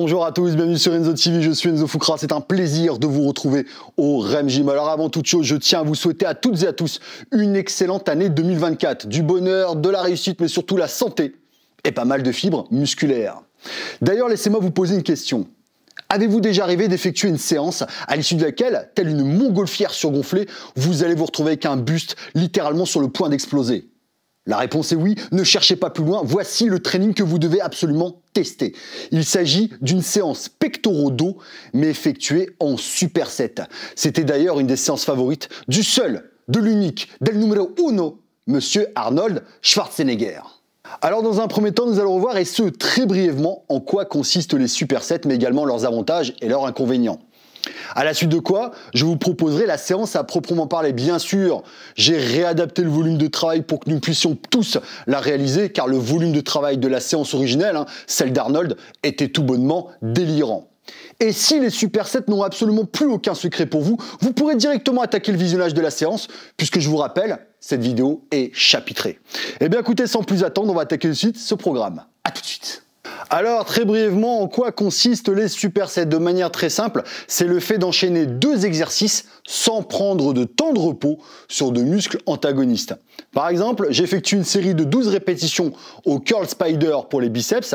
Bonjour à tous, bienvenue sur Enzo TV, je suis Enzo Foucra, c'est un plaisir de vous retrouver au REM Gym. Alors avant toute chose, je tiens à vous souhaiter à toutes et à tous une excellente année 2024, du bonheur, de la réussite, mais surtout la santé et pas mal de fibres musculaires. D'ailleurs, laissez-moi vous poser une question. Avez-vous déjà rêvé d'effectuer une séance à l'issue de laquelle, telle une montgolfière surgonflée, vous allez vous retrouver avec un buste littéralement sur le point d'exploser la réponse est oui, ne cherchez pas plus loin, voici le training que vous devez absolument tester. Il s'agit d'une séance pectoraux dos, mais effectuée en superset. C'était d'ailleurs une des séances favorites du seul, de l'unique, del numero uno, monsieur Arnold Schwarzenegger. Alors dans un premier temps, nous allons voir, et ce très brièvement, en quoi consistent les supersets, mais également leurs avantages et leurs inconvénients. À la suite de quoi, je vous proposerai la séance à proprement parler. Bien sûr, j'ai réadapté le volume de travail pour que nous puissions tous la réaliser, car le volume de travail de la séance originelle, hein, celle d'Arnold, était tout bonnement délirant. Et si les Super supersets n'ont absolument plus aucun secret pour vous, vous pourrez directement attaquer le visionnage de la séance, puisque je vous rappelle, cette vidéo est chapitrée. Eh bien écoutez, sans plus attendre, on va attaquer de suite ce programme. A tout de suite alors, très brièvement, en quoi consistent les supersets De manière très simple, c'est le fait d'enchaîner deux exercices sans prendre de temps de repos sur deux muscles antagonistes. Par exemple, j'effectue une série de 12 répétitions au curl spider pour les biceps,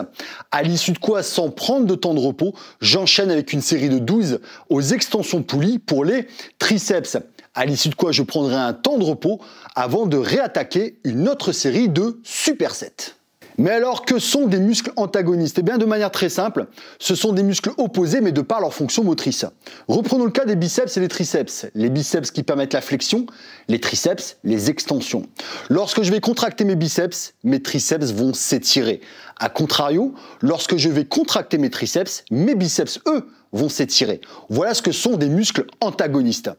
à l'issue de quoi, sans prendre de temps de repos, j'enchaîne avec une série de 12 aux extensions poulies pour les triceps, à l'issue de quoi je prendrai un temps de repos avant de réattaquer une autre série de supersets. Mais alors, que sont des muscles antagonistes Eh bien, de manière très simple, ce sont des muscles opposés, mais de par leur fonction motrice. Reprenons le cas des biceps et des triceps. Les biceps qui permettent la flexion, les triceps, les extensions. Lorsque je vais contracter mes biceps, mes triceps vont s'étirer. A contrario, lorsque je vais contracter mes triceps, mes biceps, eux, vont s'étirer. Voilà ce que sont des muscles antagonistes.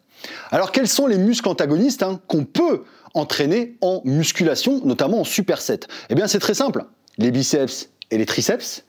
Alors quels sont les muscles antagonistes hein, qu'on peut entraîner en musculation, notamment en superset Eh bien c'est très simple, les biceps et les triceps,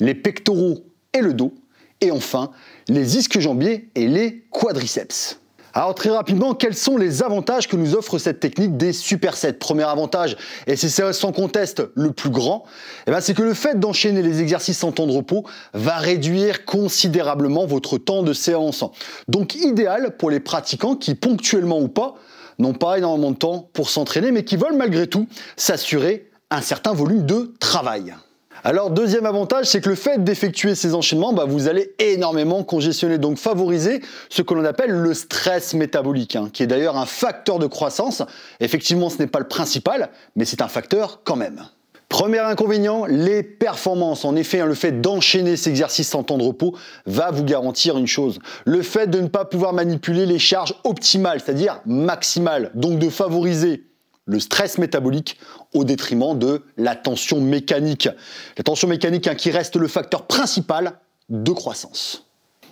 les pectoraux et le dos, et enfin les isques jambiers et les quadriceps. Alors très rapidement, quels sont les avantages que nous offre cette technique des supersets Premier avantage, et c'est sans conteste le plus grand, eh ben, c'est que le fait d'enchaîner les exercices en temps de repos va réduire considérablement votre temps de séance. Donc idéal pour les pratiquants qui, ponctuellement ou pas, n'ont pas énormément de temps pour s'entraîner, mais qui veulent malgré tout s'assurer un certain volume de travail. Alors deuxième avantage, c'est que le fait d'effectuer ces enchaînements, bah, vous allez énormément congestionner, donc favoriser ce que l'on appelle le stress métabolique, hein, qui est d'ailleurs un facteur de croissance. Effectivement, ce n'est pas le principal, mais c'est un facteur quand même. Premier inconvénient, les performances. En effet, hein, le fait d'enchaîner ces exercices sans temps de repos va vous garantir une chose, le fait de ne pas pouvoir manipuler les charges optimales, c'est-à-dire maximales, donc de favoriser le stress métabolique au détriment de la tension mécanique. La tension mécanique hein, qui reste le facteur principal de croissance.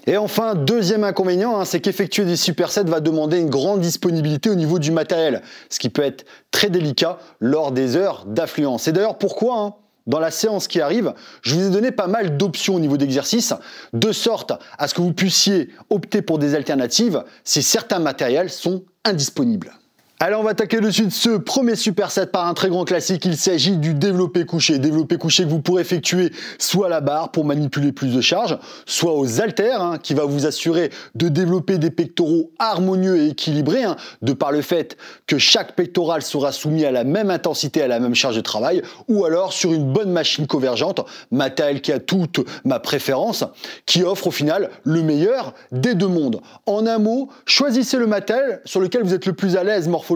Et enfin, deuxième inconvénient, hein, c'est qu'effectuer des supersets va demander une grande disponibilité au niveau du matériel, ce qui peut être très délicat lors des heures d'affluence. Et d'ailleurs, pourquoi hein, dans la séance qui arrive, je vous ai donné pas mal d'options au niveau d'exercice, de sorte à ce que vous puissiez opter pour des alternatives si certains matériels sont indisponibles. Alors on va attaquer de suite ce premier superset par un très grand classique. Il s'agit du développé couché. Développé couché que vous pourrez effectuer soit à la barre pour manipuler plus de charges, soit aux haltères hein, qui va vous assurer de développer des pectoraux harmonieux et équilibrés hein, de par le fait que chaque pectoral sera soumis à la même intensité, à la même charge de travail, ou alors sur une bonne machine convergente, matel qui a toute ma préférence, qui offre au final le meilleur des deux mondes. En un mot, choisissez le matel sur lequel vous êtes le plus à l'aise morphologiquement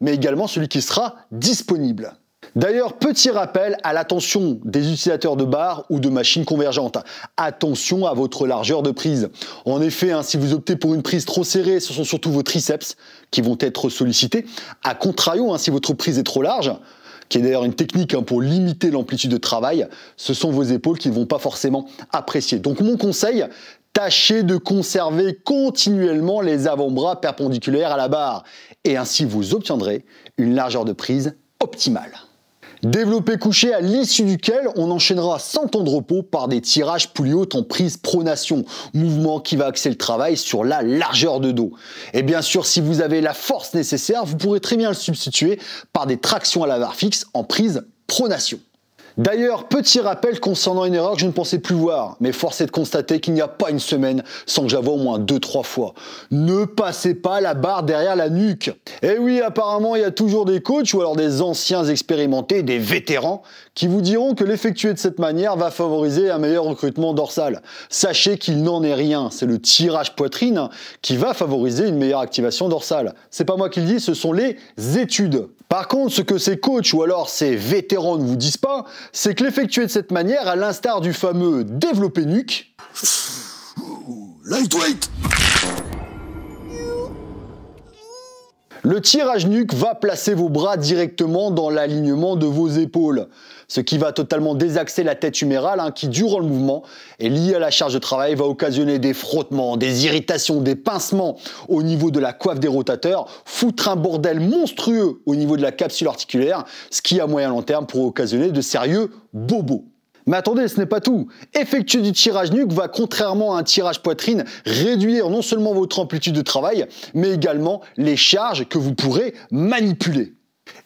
mais également celui qui sera disponible. D'ailleurs, petit rappel à l'attention des utilisateurs de barres ou de machines convergentes. Attention à votre largeur de prise. En effet, hein, si vous optez pour une prise trop serrée, ce sont surtout vos triceps qui vont être sollicités. à contrario, hein, si votre prise est trop large, qui est d'ailleurs une technique hein, pour limiter l'amplitude de travail, ce sont vos épaules qui ne vont pas forcément apprécier. Donc mon conseil, Tâchez de conserver continuellement les avant-bras perpendiculaires à la barre et ainsi vous obtiendrez une largeur de prise optimale. Développez couché à l'issue duquel on enchaînera sans temps de repos par des tirages plus hauts en prise pronation, mouvement qui va axer le travail sur la largeur de dos. Et bien sûr, si vous avez la force nécessaire, vous pourrez très bien le substituer par des tractions à la barre fixe en prise pronation. D'ailleurs, petit rappel concernant une erreur que je ne pensais plus voir, mais force est de constater qu'il n'y a pas une semaine sans que j'avoue au moins deux 3 fois. Ne passez pas la barre derrière la nuque. Eh oui, apparemment, il y a toujours des coachs ou alors des anciens expérimentés, des vétérans, qui vous diront que l'effectuer de cette manière va favoriser un meilleur recrutement dorsal. Sachez qu'il n'en est rien, c'est le tirage poitrine qui va favoriser une meilleure activation dorsale. C'est pas moi qui le dis, ce sont les études. Par contre, ce que ces coachs ou alors ces vétérans ne vous disent pas, c'est que l'effectuer de cette manière, à l'instar du fameux développé nuque, lightweight Le tirage nuque va placer vos bras directement dans l'alignement de vos épaules, ce qui va totalement désaxer la tête humérale hein, qui, durant le mouvement, est liée à la charge de travail, va occasionner des frottements, des irritations, des pincements au niveau de la coiffe des rotateurs, foutre un bordel monstrueux au niveau de la capsule articulaire, ce qui, à moyen long terme, pourrait occasionner de sérieux bobos. Mais attendez, ce n'est pas tout. Effectuer du tirage nuque va, contrairement à un tirage poitrine, réduire non seulement votre amplitude de travail, mais également les charges que vous pourrez manipuler.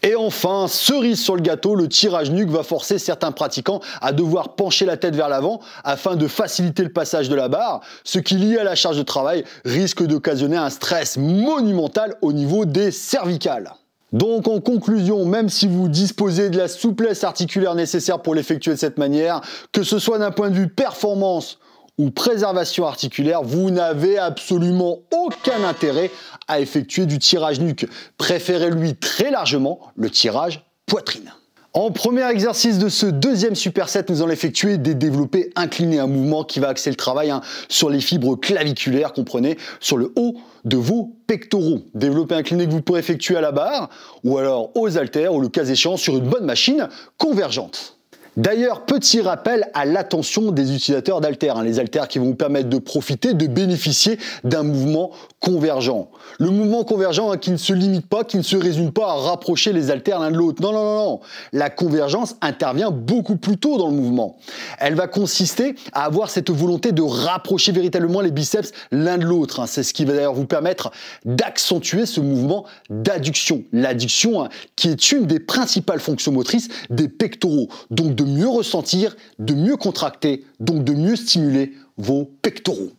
Et enfin, cerise sur le gâteau, le tirage nuque va forcer certains pratiquants à devoir pencher la tête vers l'avant afin de faciliter le passage de la barre, ce qui lié à la charge de travail risque d'occasionner un stress monumental au niveau des cervicales. Donc en conclusion, même si vous disposez de la souplesse articulaire nécessaire pour l'effectuer de cette manière, que ce soit d'un point de vue performance ou préservation articulaire, vous n'avez absolument aucun intérêt à effectuer du tirage nuque. Préférez-lui très largement le tirage poitrine. En premier exercice de ce deuxième superset, nous allons effectuer des développés inclinés, un mouvement qui va axer le travail hein, sur les fibres claviculaires, comprenez, sur le haut de vos pectoraux. Développez clinique que vous pourrez effectuer à la barre ou alors aux haltères ou le cas échéant sur une bonne machine convergente. D'ailleurs, petit rappel à l'attention des utilisateurs d'alters, hein, les alters qui vont vous permettre de profiter, de bénéficier d'un mouvement convergent. Le mouvement convergent hein, qui ne se limite pas, qui ne se résume pas à rapprocher les alters l'un de l'autre. Non, non, non, non. La convergence intervient beaucoup plus tôt dans le mouvement. Elle va consister à avoir cette volonté de rapprocher véritablement les biceps l'un de l'autre. Hein. C'est ce qui va d'ailleurs vous permettre d'accentuer ce mouvement d'adduction. L'adduction qui est une des principales fonctions motrices des pectoraux, donc de mieux ressentir, de mieux contracter, donc de mieux stimuler vos pectoraux.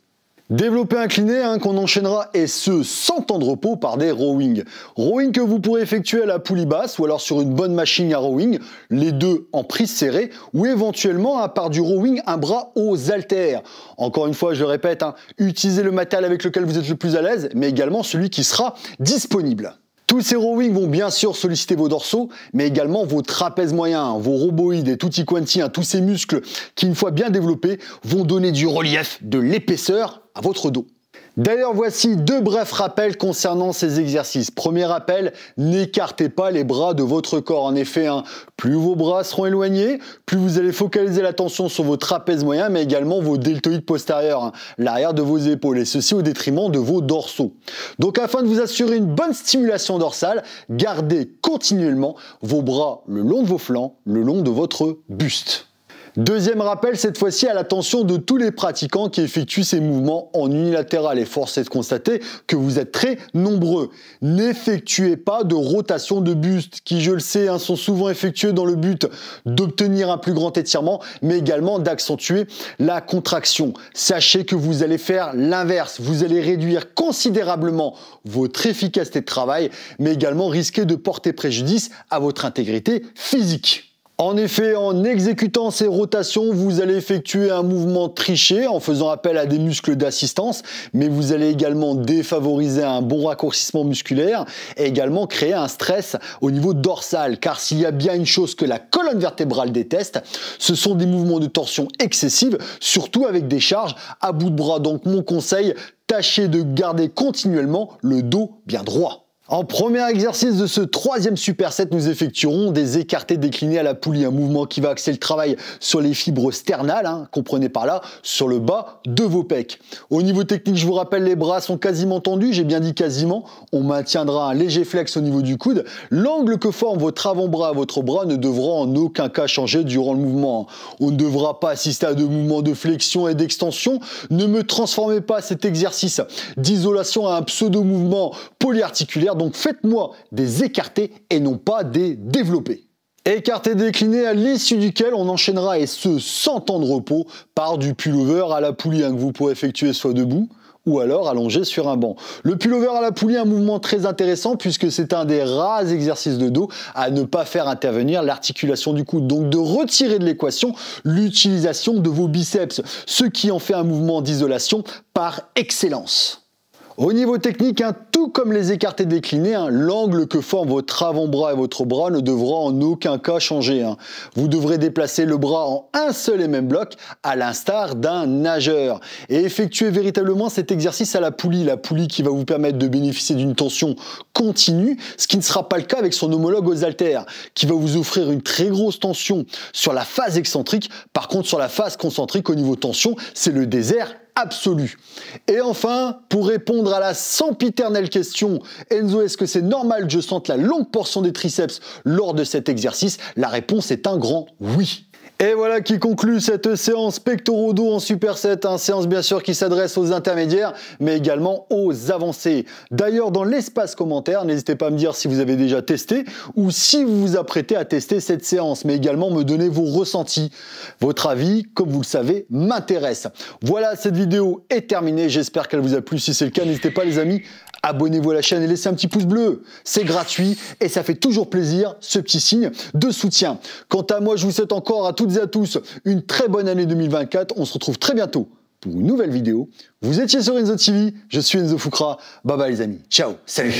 Développer incliné hein, qu'on enchaînera et ce sans temps de repos par des rowing. Rowing que vous pourrez effectuer à la poulie basse ou alors sur une bonne machine à rowing, les deux en prise serrée ou éventuellement à part du rowing un bras aux haltères. Encore une fois, je le répète, hein, utilisez le matériel avec lequel vous êtes le plus à l'aise mais également celui qui sera disponible. Tous ces rowings vont bien sûr solliciter vos dorsaux, mais également vos trapèzes moyens, vos roboïdes et tout quanti, hein, tous ces muscles qui, une fois bien développés, vont donner du relief, de l'épaisseur à votre dos. D'ailleurs, voici deux brefs rappels concernant ces exercices. Premier rappel, n'écartez pas les bras de votre corps. En effet, hein, plus vos bras seront éloignés, plus vous allez focaliser l'attention sur vos trapèzes moyens, mais également vos deltoïdes postérieurs, hein, l'arrière de vos épaules, et ceci au détriment de vos dorsaux. Donc afin de vous assurer une bonne stimulation dorsale, gardez continuellement vos bras le long de vos flancs, le long de votre buste. Deuxième rappel, cette fois-ci à l'attention de tous les pratiquants qui effectuent ces mouvements en unilatéral. Et force est de constater que vous êtes très nombreux. N'effectuez pas de rotation de buste, qui je le sais hein, sont souvent effectuées dans le but d'obtenir un plus grand étirement, mais également d'accentuer la contraction. Sachez que vous allez faire l'inverse. Vous allez réduire considérablement votre efficacité de travail, mais également risquer de porter préjudice à votre intégrité physique. En effet, en exécutant ces rotations, vous allez effectuer un mouvement triché en faisant appel à des muscles d'assistance, mais vous allez également défavoriser un bon raccourcissement musculaire et également créer un stress au niveau dorsal, car s'il y a bien une chose que la colonne vertébrale déteste, ce sont des mouvements de torsion excessive, surtout avec des charges à bout de bras. Donc mon conseil, tâchez de garder continuellement le dos bien droit. En premier exercice de ce troisième superset, nous effectuerons des écartés déclinés à la poulie, un mouvement qui va axer le travail sur les fibres sternales, hein, comprenez par là, sur le bas de vos pecs. Au niveau technique, je vous rappelle, les bras sont quasiment tendus, j'ai bien dit quasiment, on maintiendra un léger flex au niveau du coude. L'angle que forme votre avant-bras à votre bras ne devra en aucun cas changer durant le mouvement. On ne devra pas assister à de mouvements de flexion et d'extension. Ne me transformez pas cet exercice d'isolation à un pseudo-mouvement polyarticulaire donc faites-moi des écartés et non pas des développés. Écarté décliné à l'issue duquel on enchaînera et ce sans temps de repos par du pullover à la poulie que vous pourrez effectuer soit debout ou alors allongé sur un banc. Le pullover à la poulie, un mouvement très intéressant puisque c'est un des rares exercices de dos à ne pas faire intervenir l'articulation du coude. Donc de retirer de l'équation l'utilisation de vos biceps, ce qui en fait un mouvement d'isolation par excellence. Au niveau technique, hein, tout comme les écartés déclinés, hein, l'angle que forment votre avant-bras et votre bras ne devra en aucun cas changer. Hein. Vous devrez déplacer le bras en un seul et même bloc, à l'instar d'un nageur, et effectuez véritablement cet exercice à la poulie, la poulie qui va vous permettre de bénéficier d'une tension continue, ce qui ne sera pas le cas avec son homologue aux haltères, qui va vous offrir une très grosse tension sur la phase excentrique, par contre sur la phase concentrique au niveau tension, c'est le désert absolue. Et enfin, pour répondre à la sempiternelle question Enzo, est-ce que c'est normal que je sente la longue portion des triceps lors de cet exercice La réponse est un grand oui. Et voilà qui conclut cette séance pectoraux en Super 7, hein, une séance bien sûr qui s'adresse aux intermédiaires, mais également aux avancées. D'ailleurs, dans l'espace commentaire, n'hésitez pas à me dire si vous avez déjà testé ou si vous vous apprêtez à tester cette séance, mais également me donner vos ressentis. Votre avis, comme vous le savez, m'intéresse. Voilà, cette vidéo est terminée. J'espère qu'elle vous a plu. Si c'est le cas, n'hésitez pas les amis Abonnez-vous à la chaîne et laissez un petit pouce bleu. C'est gratuit et ça fait toujours plaisir, ce petit signe de soutien. Quant à moi, je vous souhaite encore à toutes et à tous une très bonne année 2024. On se retrouve très bientôt pour une nouvelle vidéo. Vous étiez sur Enzo TV, je suis Enzo Foucra. Bye bye les amis. Ciao, salut